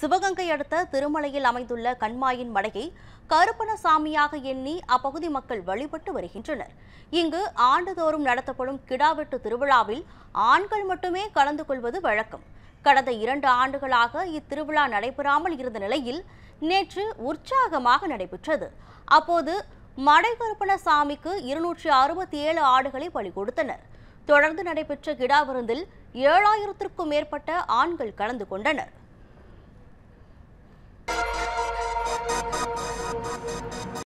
சிவகங்கை அடுத்த திருமலையில் அமைந்துள்ள கண்மாயின் மடையை கருப்பண சாமியாக எண்ணி அப்பகுதி மக்கள் வழிபட்டு வருகின்றனர் இங்கு ஆண்டுதோறும் நடத்தப்படும் கிடாவெட்டு திருவிழாவில் ஆண்கள் மட்டுமே கலந்து கொள்வது வழக்கம் கடந்த இரண்டு ஆண்டுகளாக இத்திருவிழா நடைபெறாமல் இருந்த நிலையில் நேற்று உற்சாகமாக நடைபெற்றது அப்போது மடைகருப்பண சாமிக்கு இருநூற்றி அறுபத்தி ஏழு ஆடுகளை பலி கொடுத்தனர் தொடர்ந்து நடைபெற்ற கிடா விருந்தில் ஏழாயிரத்திற்கும் மேற்பட்ட ஆண்கள் கலந்து கொண்டனர்